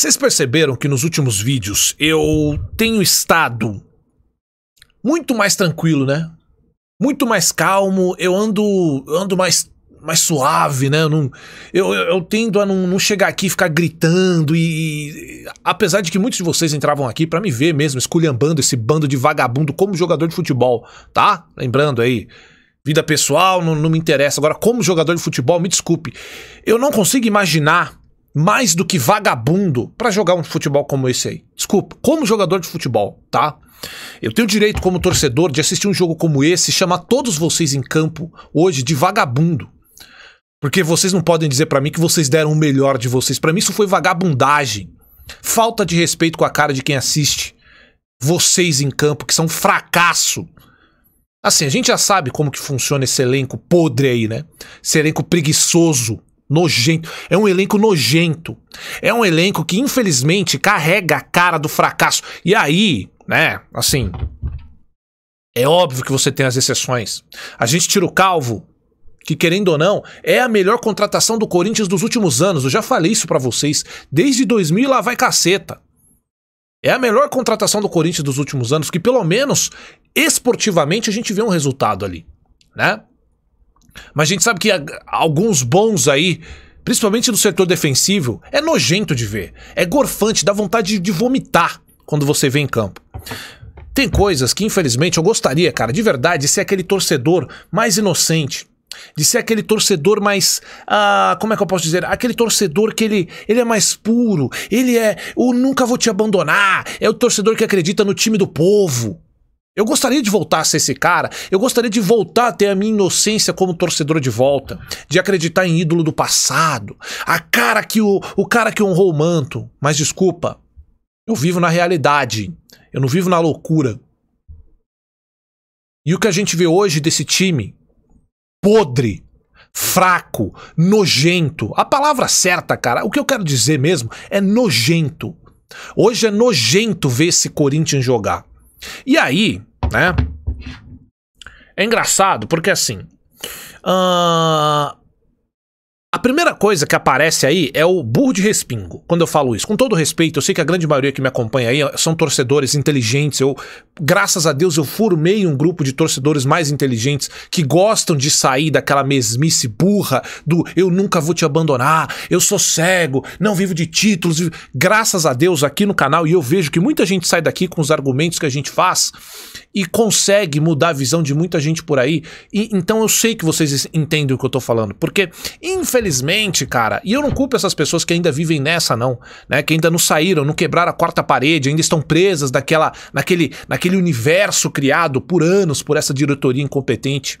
Vocês perceberam que nos últimos vídeos eu tenho estado muito mais tranquilo, né? Muito mais calmo, eu ando, eu ando mais, mais suave, né? Eu, não, eu, eu tendo a não, não, chegar aqui e ficar gritando e, e, Apesar de que muitos de vocês entravam aqui para me ver mesmo, esculhambando esse bando de vagabundo como jogador de futebol, tá? Lembrando aí, vida pessoal não, não me interessa. Agora, como jogador de futebol, me desculpe, eu não consigo imaginar mais do que vagabundo para jogar um futebol como esse aí. Desculpa, como jogador de futebol, tá? Eu tenho direito como torcedor de assistir um jogo como esse e chamar todos vocês em campo hoje de vagabundo. Porque vocês não podem dizer para mim que vocês deram o melhor de vocês. Para mim isso foi vagabundagem. Falta de respeito com a cara de quem assiste. Vocês em campo que são um fracasso. Assim, a gente já sabe como que funciona esse elenco podre aí, né? Esse elenco preguiçoso Nojento. É um elenco nojento. É um elenco que, infelizmente, carrega a cara do fracasso. E aí, né, assim. É óbvio que você tem as exceções. A gente tira o calvo, que querendo ou não, é a melhor contratação do Corinthians dos últimos anos. Eu já falei isso para vocês. Desde 2000 lá vai caceta. É a melhor contratação do Corinthians dos últimos anos, que pelo menos esportivamente a gente vê um resultado ali, né? Mas a gente sabe que alguns bons aí, principalmente no setor defensivo, é nojento de ver. É gorfante, dá vontade de vomitar quando você vê em campo. Tem coisas que, infelizmente, eu gostaria, cara, de verdade, de ser aquele torcedor mais inocente. De ser aquele torcedor mais. Ah, como é que eu posso dizer? Aquele torcedor que ele, ele é mais puro, ele é o nunca vou te abandonar, é o torcedor que acredita no time do povo. Eu gostaria de voltar a ser esse cara, eu gostaria de voltar a ter a minha inocência como torcedor de volta, de acreditar em ídolo do passado, a cara que o, o cara que honrou o manto. Mas desculpa, eu vivo na realidade, eu não vivo na loucura. E o que a gente vê hoje desse time podre, fraco, nojento. A palavra certa, cara, o que eu quero dizer mesmo é nojento. Hoje é nojento ver esse Corinthians jogar. E aí, né? É engraçado porque assim. Uh, a primeira coisa que aparece aí é o burro de respingo, quando eu falo isso. Com todo respeito, eu sei que a grande maioria que me acompanha aí são torcedores inteligentes. Eu, graças a Deus, eu formei um grupo de torcedores mais inteligentes que gostam de sair daquela mesmice burra do eu nunca vou te abandonar, eu sou cego, não vivo de títulos. Graças a Deus aqui no canal, e eu vejo que muita gente sai daqui com os argumentos que a gente faz e consegue mudar a visão de muita gente por aí. E, então eu sei que vocês entendem o que eu tô falando, porque infelizmente infelizmente, cara, e eu não culpo essas pessoas que ainda vivem nessa, não, né? Que ainda não saíram, não quebraram a quarta parede, ainda estão presas daquela, naquele, naquele universo criado por anos por essa diretoria incompetente.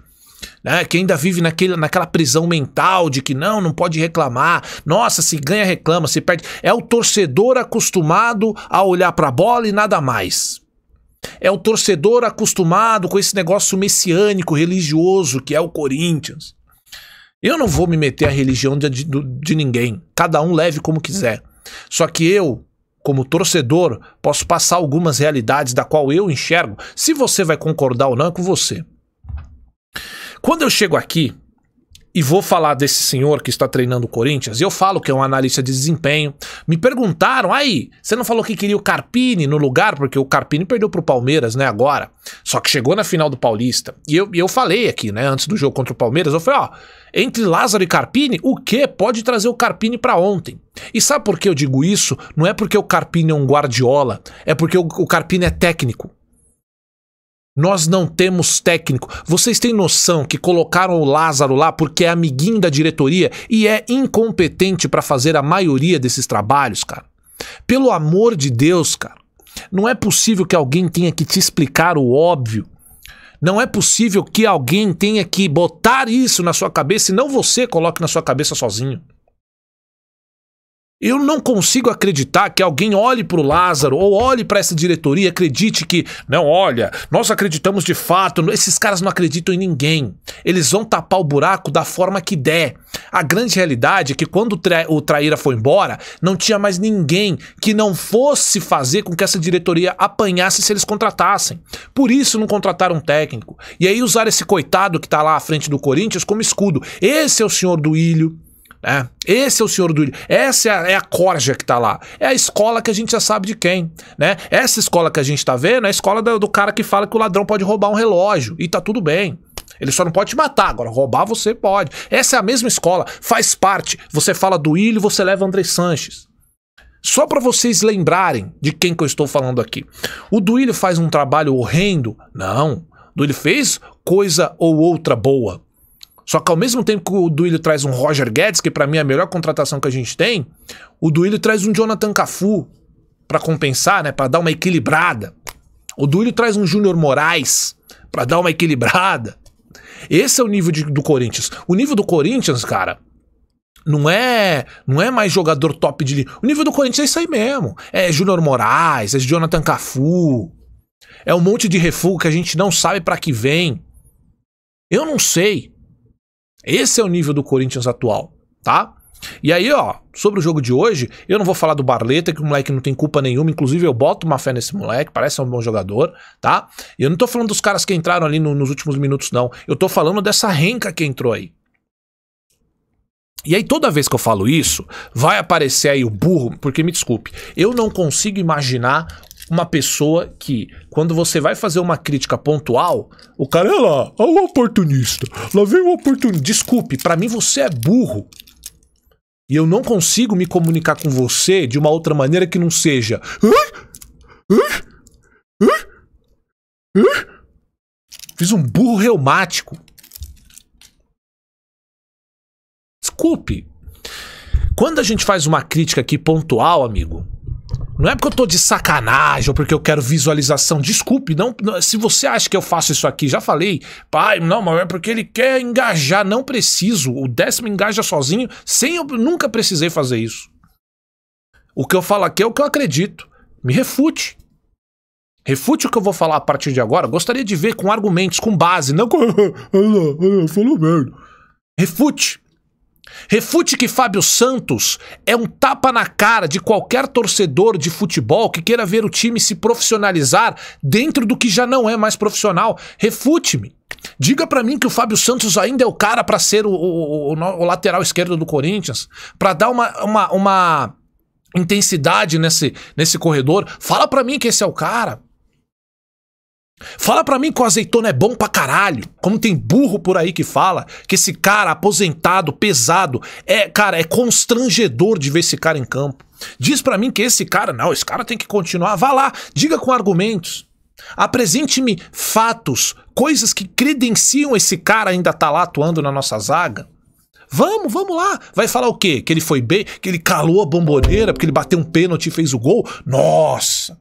Né, que ainda vive naquele, naquela prisão mental de que não, não pode reclamar. Nossa, se ganha, reclama, se perde. É o torcedor acostumado a olhar para a bola e nada mais. É o torcedor acostumado com esse negócio messiânico, religioso que é o Corinthians. Eu não vou me meter à religião de, de, de ninguém. Cada um leve como quiser. Só que eu, como torcedor, posso passar algumas realidades da qual eu enxergo. Se você vai concordar ou não, é com você. Quando eu chego aqui, e vou falar desse senhor que está treinando o Corinthians, e eu falo que é um analista de desempenho. Me perguntaram, aí, você não falou que queria o Carpini no lugar, porque o Carpini perdeu para o Palmeiras, né, agora. Só que chegou na final do Paulista. E eu, e eu falei aqui, né, antes do jogo contra o Palmeiras, eu falei, ó, entre Lázaro e Carpini, o que pode trazer o Carpini para ontem? E sabe por que eu digo isso? Não é porque o Carpini é um guardiola, é porque o, o Carpini é técnico. Nós não temos técnico. Vocês têm noção que colocaram o Lázaro lá porque é amiguinho da diretoria e é incompetente para fazer a maioria desses trabalhos, cara? Pelo amor de Deus, cara. Não é possível que alguém tenha que te explicar o óbvio. Não é possível que alguém tenha que botar isso na sua cabeça e não você coloque na sua cabeça sozinho. Eu não consigo acreditar que alguém olhe para o Lázaro ou olhe para essa diretoria e acredite que, não, olha, nós acreditamos de fato, esses caras não acreditam em ninguém. Eles vão tapar o buraco da forma que der. A grande realidade é que quando o, Traíra foi embora, não tinha mais ninguém que não fosse fazer com que essa diretoria apanhasse se eles contratassem. Por isso não contrataram um técnico. E aí usar esse coitado que está lá à frente do Corinthians como escudo. Esse é o senhor do Ilho, é. Esse é o senhor do. Essa é a, é a corja que está lá. É a escola que a gente já sabe de quem. né? Essa escola que a gente está vendo é a escola do, do, cara que fala que o ladrão pode roubar um relógio e tá tudo bem. Ele só não pode te matar, agora roubar você pode. Essa é a mesma escola, faz parte. Você fala do Ilho, você leva André Sanches. Só para vocês lembrarem de quem que eu estou falando aqui. O Duílio faz um trabalho horrendo? Não. Duílio fez coisa ou outra boa. Só que ao mesmo tempo que o Duílio traz um Roger Guedes, que para mim é a melhor contratação que a gente tem, o Duílio traz um Jonathan Cafu para compensar, né, para dar uma equilibrada. O Duílio traz um Júnior Moraes para dar uma equilibrada. Esse é o nível de, do Corinthians. O nível do Corinthians, cara, não é, não é mais jogador top de linha. O nível do Corinthians é isso aí mesmo. É Júnior Moraes, é Jonathan Cafu. É um monte de refúgio que a gente não sabe para que vem. Eu não sei. Esse é o nível do Corinthians atual, tá? E aí, ó, sobre o jogo de hoje, eu não vou falar do Barleta, que o moleque não tem culpa nenhuma, inclusive eu boto uma fé nesse moleque, parece ser um bom jogador, tá? E eu não tô falando dos caras que entraram ali no, nos últimos minutos, não. Eu tô falando dessa renca que entrou aí. E aí, toda vez que eu falo isso, vai aparecer aí o burro, porque me desculpe, eu não consigo imaginar uma pessoa que, quando você vai fazer uma crítica pontual, o cara é lá, é um oportunista. Lá vem um oportunista. Desculpe, para mim você é burro. E eu não consigo me comunicar com você de uma outra maneira que não seja. Fiz um burro reumático. Desculpe. Quando a gente faz uma crítica aqui pontual, amigo, não é porque eu tô de sacanagem ou porque eu quero visualização. Desculpe, não, não, se você acha que eu faço isso aqui, já falei. Pai, não, mas é porque ele quer engajar. Não preciso. O décimo engaja sozinho, sem eu nunca precisei fazer isso. O que eu falo aqui é o que eu acredito. Me refute. Refute o que eu vou falar a partir de agora. Gostaria de ver com argumentos, com base, não com. Ah, falou merda. Refute. Refute que Fábio Santos é um tapa na cara de qualquer torcedor de futebol que queira ver o time se profissionalizar dentro do que já não é mais profissional. Refute-me. Diga para mim que o Fábio Santos ainda é o cara para ser o, o, o, o, lateral esquerdo do Corinthians, para dar uma, uma, uma intensidade nesse, nesse corredor. Fala para mim que esse é o cara. Fala para mim que o azeitona é bom pra caralho. Como tem burro por aí que fala que esse cara aposentado, pesado, é, cara, é constrangedor de ver esse cara em campo. Diz para mim que esse cara, não, esse cara tem que continuar. Vá lá, diga com argumentos. Apresente-me fatos, coisas que credenciam esse cara ainda tá lá atuando na nossa zaga. Vamos, vamos lá. Vai falar o quê? Que ele foi bem, que ele calou a bomboneira, porque ele bateu um pênalti e fez o gol? Nossa!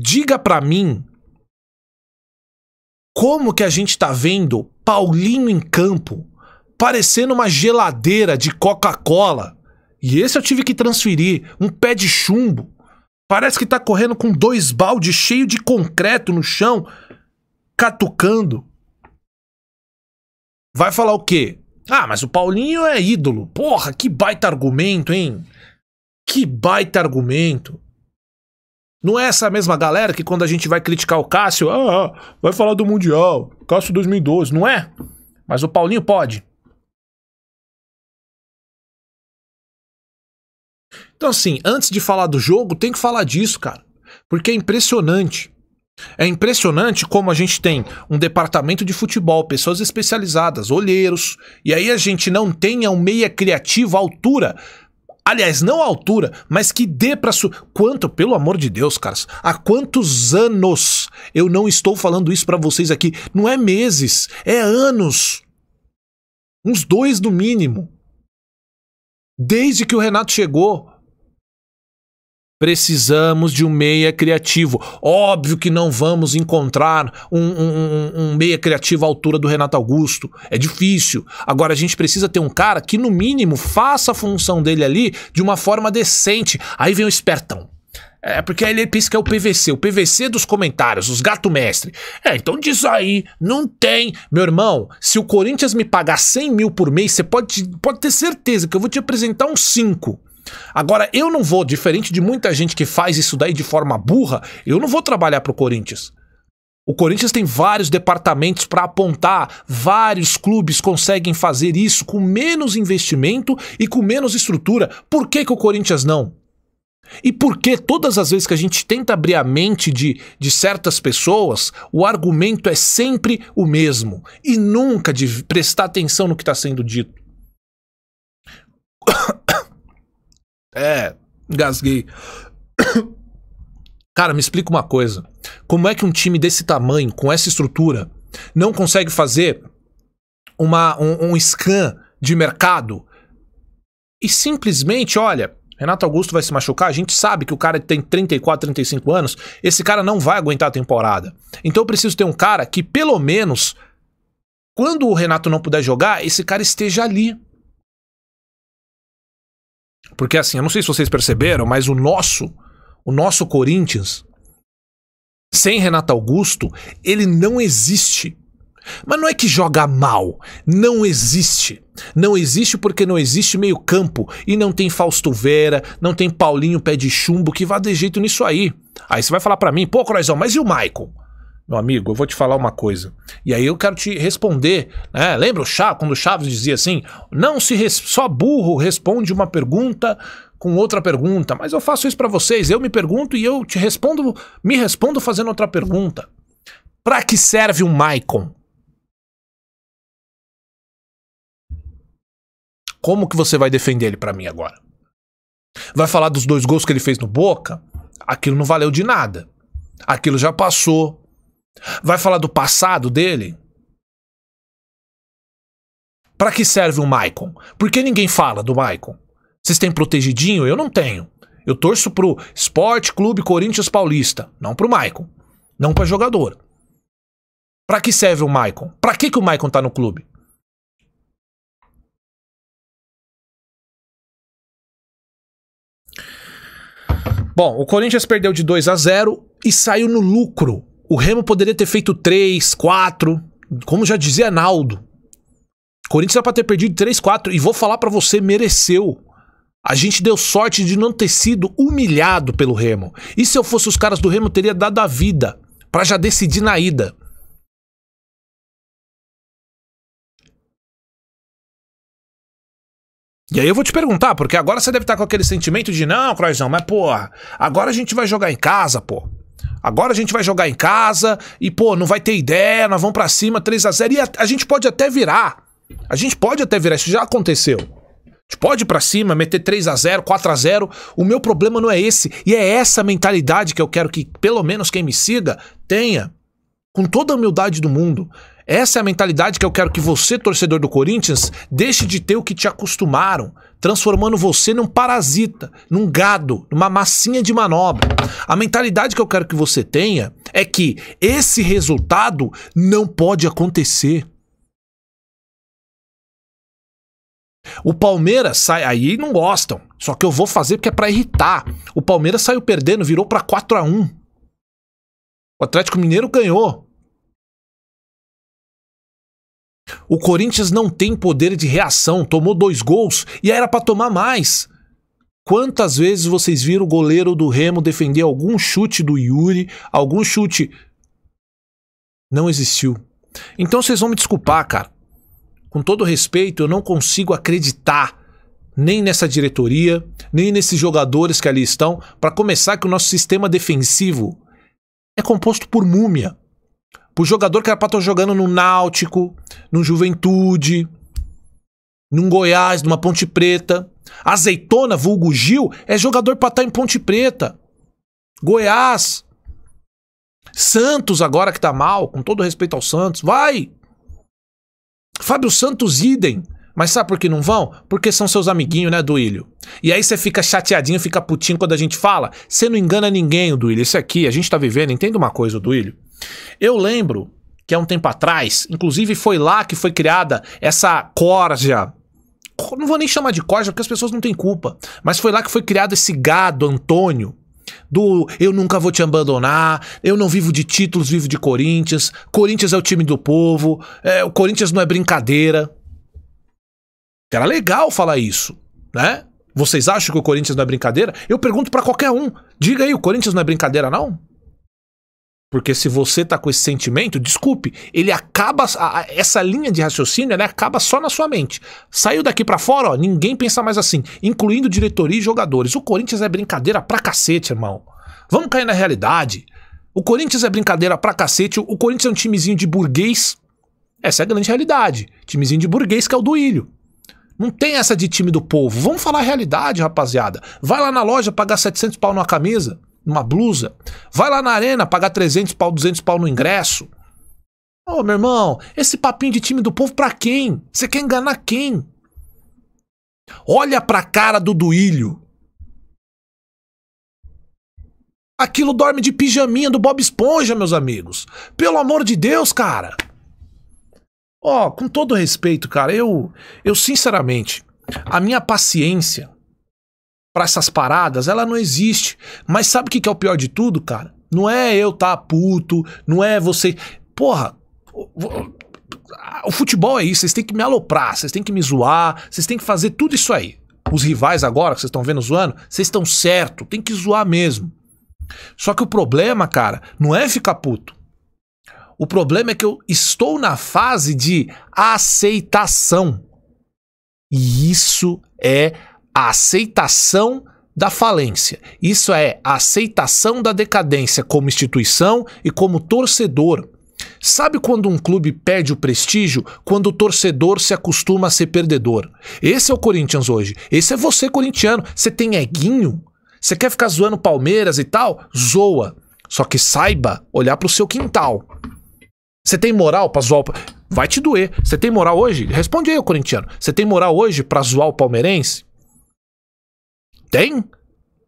diga para mim como que a gente tá vendo Paulinho em campo parecendo uma geladeira de Coca-Cola. E esse eu tive que transferir, um pé de chumbo. Parece que tá correndo com dois baldes cheio de concreto no chão, catucando. Vai falar o quê? Ah, mas o Paulinho é ídolo. Porra, que baita argumento, hein? Que baita argumento. Não é essa mesma galera que quando a gente vai criticar o Cássio, ah, ah vai falar do Mundial, Cássio 2012, não é? Mas o Paulinho pode. Então, assim, antes de falar do jogo, tem que falar disso, cara. Porque é impressionante. É impressionante como a gente tem um departamento de futebol, pessoas especializadas, olheiros, e aí a gente não tem é um meia criativo à altura Aliás, não a altura, mas que dê pra su... Quanto, pelo amor de Deus, caras, há quantos anos eu não estou falando isso para vocês aqui? Não é meses, é anos. Uns dois no mínimo. Desde que o Renato chegou, Precisamos de um meia criativo. Óbvio que não vamos encontrar um, um, um, meia criativo à altura do Renato Augusto. É difícil. Agora a gente precisa ter um cara que, no mínimo, faça a função dele ali de uma forma decente. Aí vem o espertão. É, é porque aí ele pensa que é o PVC, o PVC dos comentários, os gato mestre. É, então diz aí, não tem. Meu irmão, se o Corinthians me pagar 100 mil por mês, você pode, pode ter certeza que eu vou te apresentar uns 5. Agora, eu não vou, diferente de muita gente que faz isso daí de forma burra, eu não vou trabalhar para o Corinthians. O Corinthians tem vários departamentos para apontar, vários clubes conseguem fazer isso com menos investimento e com menos estrutura. Por que, que o Corinthians não? E por que todas as vezes que a gente tenta abrir a mente de, de certas pessoas, o argumento é sempre o mesmo e nunca de prestar atenção no que está sendo dito? É, gasguei. Cara, me explica uma coisa. Como é que um time desse tamanho, com essa estrutura, não consegue fazer uma, um, um scan de mercado e simplesmente, olha, Renato Augusto vai se machucar, a gente sabe que o cara tem 34, 35 anos, esse cara não vai aguentar a temporada. Então eu preciso ter um cara que pelo menos quando o Renato não puder jogar, esse cara esteja ali. Porque assim, eu não sei se vocês perceberam, mas o nosso, o nosso Corinthians, sem Renato Augusto, ele não existe. Mas não é que joga mal, não existe. Não existe porque não existe meio campo e não tem Fausto Vera, não tem Paulinho pé de chumbo que vá de jeito nisso aí. Aí você vai falar para mim, pô, Croizão, mas e o Maicon? meu amigo, eu vou te falar uma coisa. E aí eu quero te responder. Né? Lembra o Chá? quando o Chaves dizia assim: não se só burro responde uma pergunta com outra pergunta. Mas eu faço isso para vocês. Eu me pergunto e eu te respondo, me respondo fazendo outra pergunta. Para que serve um Maicon? Como que você vai defender ele para mim agora? Vai falar dos dois gols que ele fez no Boca? Aquilo não valeu de nada. Aquilo já passou. Vai falar do passado dele? Para que serve o Maicon? Por que ninguém fala do Maicon? Vocês têm protegidinho? Eu não tenho. Eu torço pro Esporte Clube Corinthians Paulista, não pro Maicon, não pra jogador. Para que serve o Maicon? Para que que o Maicon tá no clube? Bom, o Corinthians perdeu de 2 a 0 e saiu no lucro o Remo poderia ter feito 3, 4, como já dizia Naldo. Corinthians era para ter perdido 3, 4 e vou falar para você, mereceu. A gente deu sorte de não ter sido humilhado pelo Remo. E se eu fosse os caras do Remo, teria dado a vida para já decidir na ida. E aí eu vou te perguntar, porque agora você deve estar tá com aquele sentimento de não, Croizão, mas porra, agora a gente vai jogar em casa, pô. Agora a gente vai jogar em casa e, pô, não vai ter ideia, nós vamos para cima 3 a 0 E a, a, gente pode até virar. A gente pode até virar, isso já aconteceu. A gente pode ir pra cima, meter 3 a 0 4 a 0 O meu problema não é esse. E é essa mentalidade que eu quero que, pelo menos, quem me siga tenha. Com toda a humildade do mundo. Essa é a mentalidade que eu quero que você, torcedor do Corinthians, deixe de ter o que te acostumaram, transformando você num parasita, num gado, numa massinha de manobra. A mentalidade que eu quero que você tenha é que esse resultado não pode acontecer. O Palmeiras sai. Aí não gostam. Só que eu vou fazer porque é para irritar. O Palmeiras saiu perdendo, virou para 4 a 1 O Atlético Mineiro ganhou. O Corinthians não tem poder de reação, tomou dois gols e era para tomar mais. Quantas vezes vocês viram o goleiro do Remo defender algum chute do Yuri, algum chute? Não existiu. Então vocês vão me desculpar, cara. Com todo respeito, eu não consigo acreditar nem nessa diretoria, nem nesses jogadores que ali estão. Para começar, que o nosso sistema defensivo é composto por múmia. Pro jogador que era pra estar tá jogando no Náutico, no Juventude, num Goiás, numa Ponte Preta. Azeitona, vulgo Gil, é jogador pra estar tá em Ponte Preta. Goiás. Santos agora que tá mal, com todo respeito ao Santos, vai! Fábio Santos, idem. Mas sabe por que não vão? Porque são seus amiguinhos, né, Duílio? E aí você fica chateadinho, fica putinho quando a gente fala. Você não engana ninguém, Duílio. Isso aqui, a gente tá vivendo, entenda uma coisa, Duílio. Eu lembro que há um tempo atrás, inclusive foi lá que foi criada essa corja. Não vou nem chamar de corja porque as pessoas não têm culpa, mas foi lá que foi criado esse gado Antônio do eu nunca vou te abandonar, eu não vivo de títulos, vivo de Corinthians, Corinthians é o time do povo, é, o Corinthians não é brincadeira. Era legal falar isso, né? Vocês acham que o Corinthians não é brincadeira? Eu pergunto para qualquer um, diga aí, o Corinthians não é brincadeira não? Porque se você tá com esse sentimento, desculpe, ele acaba a, a, essa linha de raciocínio, ela né, acaba só na sua mente. Saiu daqui para fora, ó, ninguém pensa mais assim, incluindo diretoria e jogadores. O Corinthians é brincadeira pra cacete, irmão. Vamos cair na realidade. O Corinthians é brincadeira pra cacete, o Corinthians é um timezinho de burguês. Essa é a grande realidade. Timezinho de burguês que é o do Ilho. Não tem essa de time do povo. Vamos falar a realidade, rapaziada. Vai lá na loja pagar 700 pau numa camisa uma blusa. Vai lá na arena pagar 300 pau, 200 pau no ingresso. Ô, oh, meu irmão, esse papinho de time do povo pra quem? Você quer enganar quem? Olha pra cara do Duílio. Aquilo dorme de pijaminha do Bob Esponja, meus amigos. Pelo amor de Deus, cara. Ó, oh, com todo respeito, cara, eu eu sinceramente, a minha paciência para essas paradas, ela não existe. Mas sabe o que, que é o pior de tudo, cara? Não é eu tá puto, não é você. Porra, o futebol é isso, vocês têm que me aloprar, vocês têm que me zoar, vocês têm que fazer tudo isso aí. Os rivais agora que vocês estão vendo zoando, vocês estão certo, tem que zoar mesmo. Só que o problema, cara, não é ficar puto. O problema é que eu estou na fase de aceitação. E isso é a aceitação da falência. Isso é a aceitação da decadência como instituição e como torcedor. Sabe quando um clube perde o prestígio? Quando o torcedor se acostuma a ser perdedor. Esse é o Corinthians hoje. Esse é você, corintiano. Você tem eguinho? Você quer ficar zoando Palmeiras e tal? Zoa. Só que saiba olhar para o seu quintal. Você tem moral para zoar o... Vai te doer. Você tem moral hoje? Responde aí, corintiano. Você tem moral hoje para zoar o palmeirense? Tem?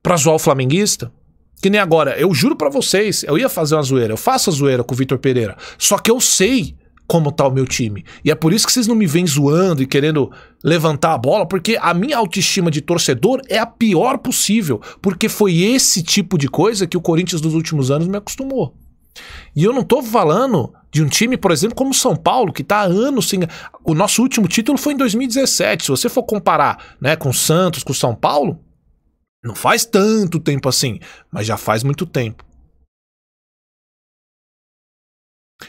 Pra zoar o flamenguista? Que nem agora, eu juro para vocês, eu ia fazer uma zoeira, eu faço a zoeira com o Vitor Pereira. Só que eu sei como tá o meu time. E é por isso que vocês não me vêm zoando e querendo levantar a bola, porque a minha autoestima de torcedor é a pior possível. Porque foi esse tipo de coisa que o Corinthians dos últimos anos me acostumou. E eu não tô falando de um time, por exemplo, como o São Paulo, que tá há anos sem. O nosso último título foi em 2017. Se você for comparar né, com o Santos, com o São Paulo, não faz tanto tempo assim, mas já faz muito tempo.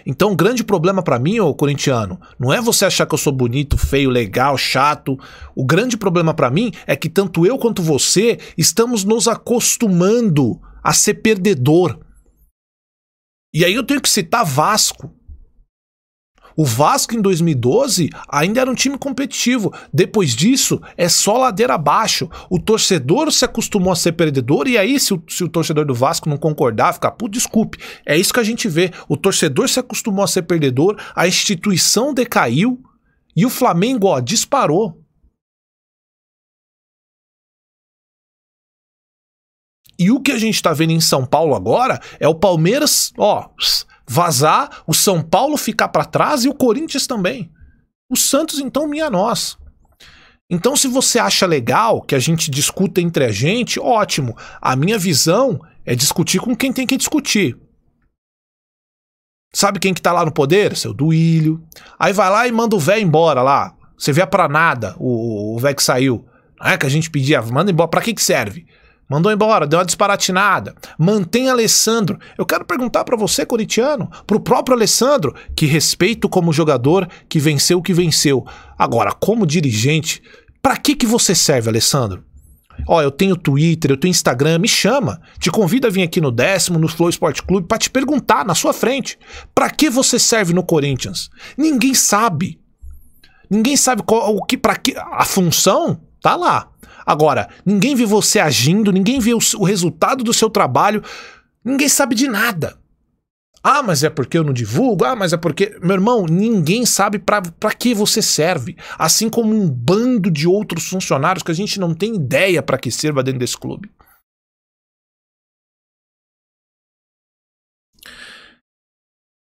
Então, o grande problema para mim, ô corintiano, não é você achar que eu sou bonito, feio, legal, chato. O grande problema para mim é que tanto eu quanto você estamos nos acostumando a ser perdedor. E aí eu tenho que citar Vasco. O Vasco em 2012 ainda era um time competitivo. Depois disso, é só ladeira abaixo. O torcedor se acostumou a ser perdedor, e aí, se o, se o torcedor do Vasco não concordar, ficar, pô, desculpe. É isso que a gente vê. O torcedor se acostumou a ser perdedor, a instituição decaiu e o Flamengo, ó, disparou. E o que a gente está vendo em São Paulo agora é o Palmeiras, ó, vazar, o São Paulo ficar para trás e o Corinthians também. O Santos então minha nós. Então se você acha legal que a gente discuta entre a gente, ótimo. A minha visão é discutir com quem tem que discutir. Sabe quem que tá lá no poder? Seu Duílio. Aí vai lá e manda o véio embora lá. Você vê pra nada o, o, o véio que saiu. Não é que a gente pedia, manda embora. Pra que que serve? mandou embora, deu uma disparatinada. Mantém Alessandro. Eu quero perguntar para você, corintiano, pro próprio Alessandro, que respeito como jogador que venceu o que venceu. Agora, como dirigente, para que que você serve, Alessandro? Ó, eu tenho Twitter, eu tenho Instagram, me chama. Te convido a vir aqui no décimo, no Flow Esporte Clube, para te perguntar na sua frente: para que você serve no Corinthians? Ninguém sabe. Ninguém sabe qual, o que, para que. A função tá lá. Agora, ninguém vê você agindo, ninguém vê o, o resultado do seu trabalho, ninguém sabe de nada. Ah, mas é porque eu não divulgo? Ah, mas é porque. Meu irmão, ninguém sabe para que você serve. Assim como um bando de outros funcionários que a gente não tem ideia para que sirva dentro desse clube.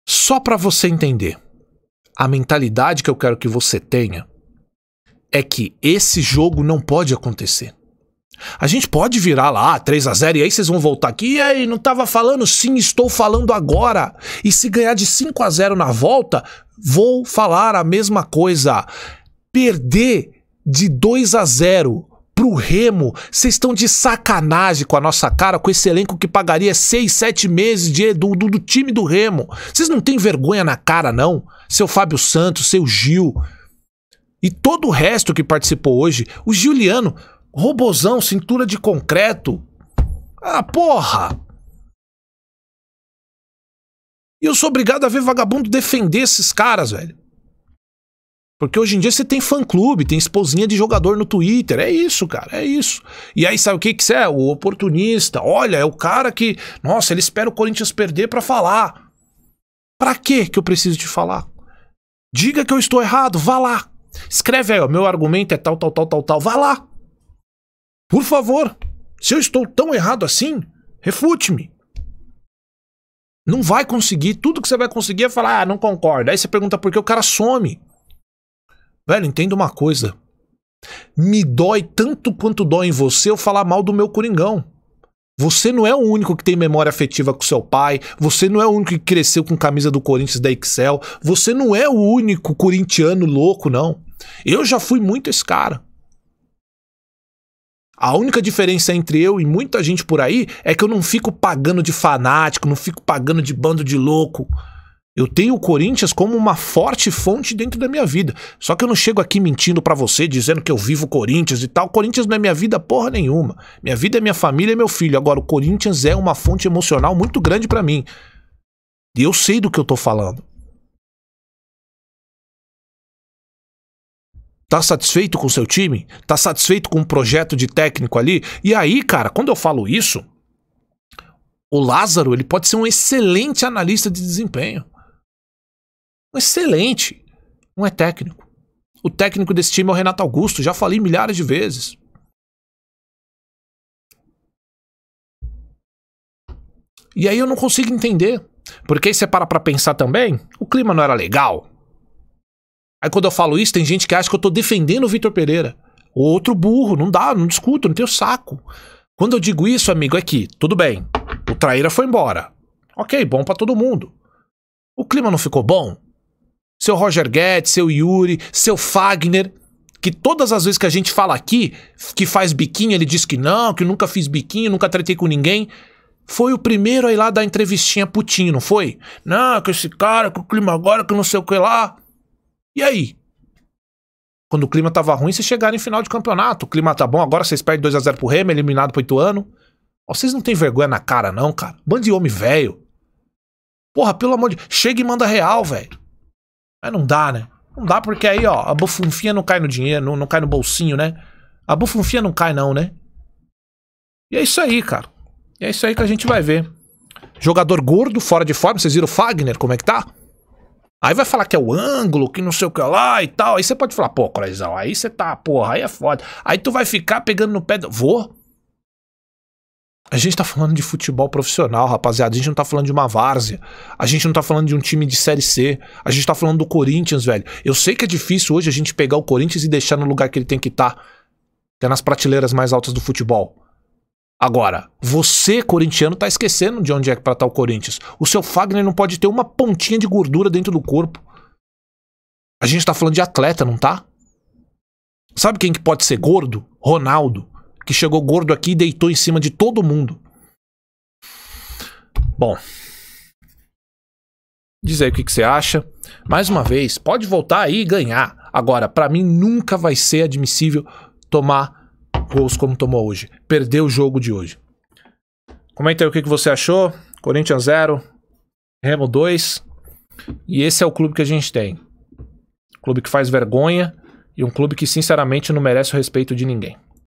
Só para você entender a mentalidade que eu quero que você tenha é que esse jogo não pode acontecer. A gente pode virar lá 3 ah, a 0 e aí vocês vão voltar aqui. E aí, não estava falando? Sim, estou falando agora. E se ganhar de 5 a 0 na volta, vou falar a mesma coisa. Perder de 2 a 0 pro Remo, vocês estão de sacanagem com a nossa cara, com esse elenco que pagaria 6, 7 meses de, do, do, do time do Remo. Vocês não têm vergonha na cara, não? Seu Fábio Santos, seu Gil. E todo o resto que participou hoje, o Juliano, robozão, cintura de concreto. Ah, porra! E eu sou obrigado a ver vagabundo defender esses caras, velho. Porque hoje em dia você tem fã-clube, tem esposinha de jogador no Twitter. É isso, cara, é isso. E aí sabe o que que você é? O oportunista. Olha, é o cara que... Nossa, ele espera o Corinthians perder para falar. Pra quê que eu preciso te falar? Diga que eu estou errado, vá lá. Escreve aí, ó, meu argumento é tal, tal, tal, tal, tal. Vá lá. Por favor. Se eu estou tão errado assim, refute-me. Não vai conseguir. Tudo que você vai conseguir é falar, ah, não concordo. Aí você pergunta por que o cara some. Velho, entenda uma coisa. Me dói tanto quanto dói em você eu falar mal do meu coringão. Você não é o único que tem memória afetiva com seu pai, você não é o único que cresceu com camisa do Corinthians da Excel, você não é o único corintiano louco, não. Eu já fui muito esse cara. A única diferença entre eu e muita gente por aí é que eu não fico pagando de fanático, não fico pagando de bando de louco. Eu tenho o Corinthians como uma forte fonte dentro da minha vida. Só que eu não chego aqui mentindo para você, dizendo que eu vivo Corinthians e tal. O Corinthians não é minha vida porra nenhuma. Minha vida é minha família e é meu filho. Agora, o Corinthians é uma fonte emocional muito grande para mim. E eu sei do que eu tô falando. Tá satisfeito com seu time? Tá satisfeito com o um projeto de técnico ali? E aí, cara, quando eu falo isso, o Lázaro ele pode ser um excelente analista de desempenho. Um excelente. Não é técnico. O técnico desse time é o Renato Augusto, já falei milhares de vezes. E aí eu não consigo entender. Porque aí você para pra pensar também, o clima não era legal. Aí quando eu falo isso, tem gente que acha que eu tô defendendo o Vitor Pereira. Outro burro, não dá, não discuto, não tenho saco. Quando eu digo isso, amigo, é que, tudo bem, o traíra foi embora. Ok, bom para todo mundo. O clima não ficou bom? Seu Roger Guedes, seu Yuri, seu Fagner, que todas as vezes que a gente fala aqui, que faz biquinho, ele diz que não, que nunca fiz biquinho, nunca tretei com ninguém. Foi o primeiro aí lá dar entrevistinha putinho, não foi? Não, que esse cara, que o clima agora, que não sei o que lá. E aí? Quando o clima tava ruim, vocês chegaram em final de campeonato. O clima tá bom, agora vocês perdem 2 a 0 pro Remo, eliminado pro Ituano. Ó, vocês não têm vergonha na cara, não, cara. Bande de homem velho. Porra, pelo amor de. Chega e manda real, velho. Mas não dá, né? Não dá porque aí, ó, a bufunfinha não cai no dinheiro, não, não cai no bolsinho, né? A bufunfinha não cai, não, né? E é isso aí, cara. E é isso aí que a gente vai ver. Jogador gordo, fora de forma, vocês viram o Fagner, como é que tá? Aí vai falar que é o ângulo, que não sei o que lá e tal. Aí você pode falar, pô, Croizão, aí você tá, porra, aí é foda. Aí tu vai ficar pegando no pé. Do... Vou. A gente tá falando de futebol profissional, rapaziada. A gente não tá falando de uma várzea. A gente não tá falando de um time de Série C. A gente tá falando do Corinthians, velho. Eu sei que é difícil hoje a gente pegar o Corinthians e deixar no lugar que ele tem que estar. Tá, que é nas prateleiras mais altas do futebol. Agora, você, corintiano, tá esquecendo de onde é que para tá o Corinthians. O seu Fagner não pode ter uma pontinha de gordura dentro do corpo. A gente tá falando de atleta, não tá? Sabe quem que pode ser gordo? Ronaldo, que chegou gordo aqui e deitou em cima de todo mundo. Bom, Diz aí o que, que, você acha. Mais uma vez, pode voltar aí e ganhar. Agora, para mim nunca vai ser admissível tomar gols como tomou hoje. Perdeu o jogo de hoje. Comenta aí o que, você achou. Corinthians 0, Remo 2. E esse é o clube que a gente tem. Clube que faz vergonha e um clube que, sinceramente, não merece o respeito de ninguém.